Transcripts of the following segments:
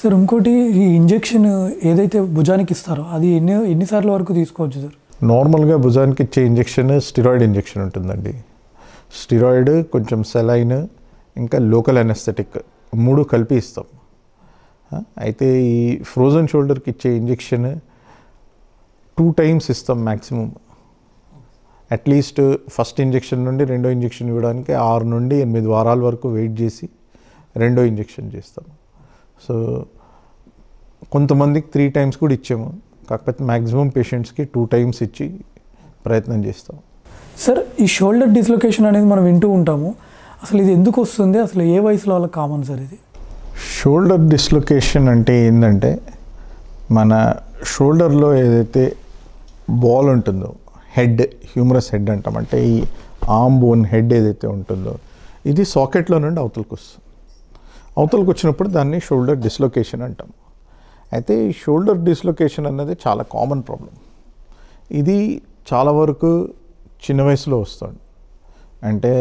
sir ఇంకోటి ఈ injection ఏదైతే భుజానికి ఇస్తారో అది ఎన్ని ఎన్నిసార్లు వరకు తీసుకోవచ్చు సార్ నార్మల్గా భుజానికి ఇచ్చే ఇంజెక్షన్ స్టిరాయిడ్ ఇంజెక్షన్ ఉంటుందండి స్టిరాయిడ్ కొంచెం సెలైన్ ఇంకా లోకల్ అనెస్థెటిక్ మూడు కలిపి ఇస్తాం అయితే ఈ ఫ్రోజన్ షోల్డర్కి ఇచ్చే ఇంజెక్షన్ టూ టైమ్స్ ఇస్తాం మ్యాక్సిమం అట్లీస్ట్ ఫస్ట్ ఇంజెక్షన్ నుండి రెండో ఇంజెక్షన్ ఇవ్వడానికి ఆరు నుండి ఎనిమిది వారాల వరకు వెయిట్ చేసి రెండో ఇంజెక్షన్ చేస్తాం సో కొంతమందికి త్రీ టైమ్స్ కూడా ఇచ్చాము కాకపోతే మ్యాక్సిమం పేషెంట్స్కి టూ టైమ్స్ ఇచ్చి ప్రయత్నం చేస్తాం సార్ ఈ షోల్డర్ డిస్లొకేషన్ అనేది మనం వింటూ ఉంటాము అసలు ఇది ఎందుకు వస్తుంది అసలు ఏ వయసులో వాళ్ళకి కామన్ సార్ ఇది షోల్డర్ డిస్లొకేషన్ అంటే ఏంటంటే మన షోల్డర్లో ఏదైతే బాల్ ఉంటుందో హెడ్ హ్యూమరస్ హెడ్ అంటాం అంటే ఈ ఆమ్ బోన్ హెడ్ ఏదైతే ఉంటుందో ఇది సాకెట్లో నుండి అవతలకు వస్తుంది అవతలకు వచ్చినప్పుడు దాన్ని షోల్డర్ డిస్లొకేషన్ అంటాం అయితే ఈ షోల్డర్ డిస్లొకేషన్ అనేది చాలా కామన్ ప్రాబ్లం ఇది చాలా వరకు చిన్న వయసులో వస్తుంది అంటే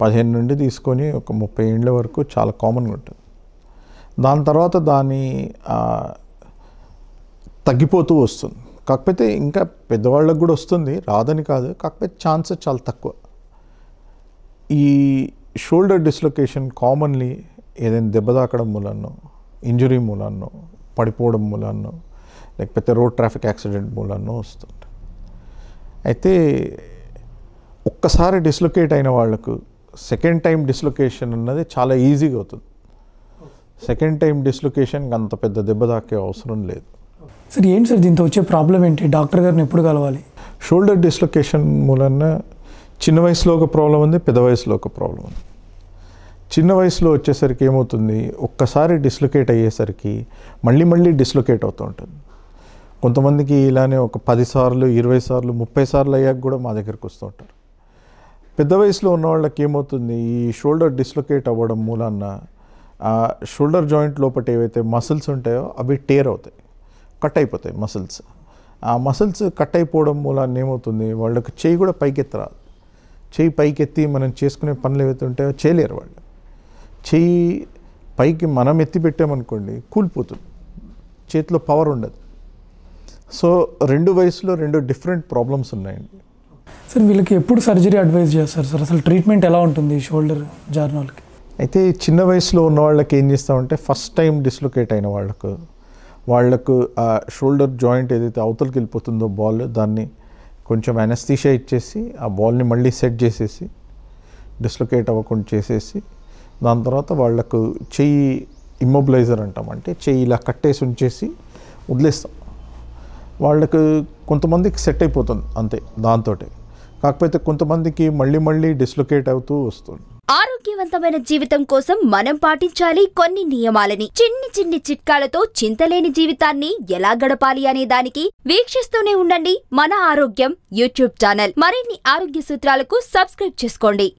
పదిహేను నుండి తీసుకొని ఒక ముప్పై ఏళ్ళ వరకు చాలా కామన్గా ఉంటుంది దాని తర్వాత దాని తగ్గిపోతూ వస్తుంది కాకపోతే ఇంకా పెద్దవాళ్ళకు కూడా వస్తుంది రాదని కాదు కాకపోతే ఛాన్సెస్ చాలా తక్కువ ఈ షోల్డర్ డిస్లొకేషన్ కామన్లీ ఏదైనా దెబ్బ తాకడం మూలనో ఇంజురీ మూలనో పడిపోవడం మూలాన్నో లేకపోతే రోడ్ ట్రాఫిక్ యాక్సిడెంట్ మూలాన్నో వస్తుంది అయితే ఒక్కసారి డిస్లొకేట్ అయిన వాళ్ళకు సెకండ్ టైం డిస్లొకేషన్ అన్నది చాలా ఈజీగా అవుతుంది సెకండ్ టైం డిస్లొకేషన్కి అంత పెద్ద దెబ్బ తాకే అవసరం లేదు సార్ ఏంటి సార్ దీంతో వచ్చే ప్రాబ్లం ఏంటి డాక్టర్ గారిని ఎప్పుడు కలవాలి షోల్డర్ డిస్లొకేషన్ మూలన చిన్న వయసులో ఒక ప్రాబ్లం ఉంది పెద్ద వయసులో ఒక ప్రాబ్లం ఉంది చిన్న వయసులో వచ్చేసరికి ఏమవుతుంది ఒక్కసారి డిస్లొకేట్ అయ్యేసరికి మళ్ళీ మళ్ళీ డిస్లొకేట్ అవుతూ ఉంటుంది కొంతమందికి ఇలానే ఒక పదిసార్లు ఇరవై సార్లు ముప్పై సార్లు అయ్యాక కూడా మా దగ్గరికి వస్తూ ఉంటారు పెద్ద వయసులో ఉన్న వాళ్ళకి ఏమవుతుంది ఈ షోల్డర్ డిస్లొకేట్ అవ్వడం మూలాన ఆ షోల్డర్ జాయింట్ లోపల ఏవైతే మసిల్స్ ఉంటాయో అవి టేర్ అవుతాయి కట్ అయిపోతాయి మసిల్స్ ఆ మసిల్స్ కట్ అయిపోవడం మూలాన్ని ఏమవుతుంది వాళ్ళకి చేయి కూడా పైకెత్తరాదు చేయి పైకెత్తి మనం చేసుకునే పనులు ఏవైతే ఉంటాయో చేయలేరు వాళ్ళు చెయ్యి పైకి మనం ఎత్తి పెట్టామనుకోండి కూలిపోతుంది చేతిలో పవర్ ఉండదు సో రెండు వయసులో రెండు డిఫరెంట్ ప్రాబ్లమ్స్ ఉన్నాయండి సార్ వీళ్ళకి ఎప్పుడు సర్జరీ అడ్వైజ్ చేస్తారు సార్ అసలు ట్రీట్మెంట్ ఎలా ఉంటుంది షోల్డర్ జారిన వాళ్ళకి అయితే చిన్న వయసులో ఉన్న వాళ్ళకి ఏం చేస్తామంటే ఫస్ట్ టైం డిస్లొకేట్ అయిన వాళ్ళకు వాళ్ళకు ఆ షోల్డర్ జాయింట్ ఏదైతే అవతలకి వెళ్ళిపోతుందో బాల్ దాన్ని కొంచెం అనస్థీషియా ఇచ్చేసి ఆ బాల్ని మళ్ళీ సెట్ చేసేసి డిస్లొకేట్ అవ్వకుండా చేసేసి దాని తర్వాత వాళ్లకు చెయ్యి ఇమ్మొబిలైజర్ అంటాం అంటే చెయ్యి ఇలా కట్టేసి ఉంచేసి వదిలేస్తాం వాళ్ళకు కొంతమందికి సెట్ అయిపోతుంది అంతే దాంతో కాకపోతే కొంతమందికి మళ్ళీ మళ్ళీ డిస్లొకేట్ అవుతూ వస్తుంది ఆరోగ్యవంతమైన జీవితం కోసం మనం పాటించాలి కొన్ని నియమాలని చిన్ని చిన్ని చిట్కాలతో చింతలేని జీవితాన్ని ఎలా గడపాలి అనే దానికి వీక్షిస్తూనే ఉండండి మన ఆరోగ్యం యూట్యూబ్ ఛానల్ మరిన్ని ఆరోగ్య సూత్రాలకు సబ్స్క్రైబ్ చేసుకోండి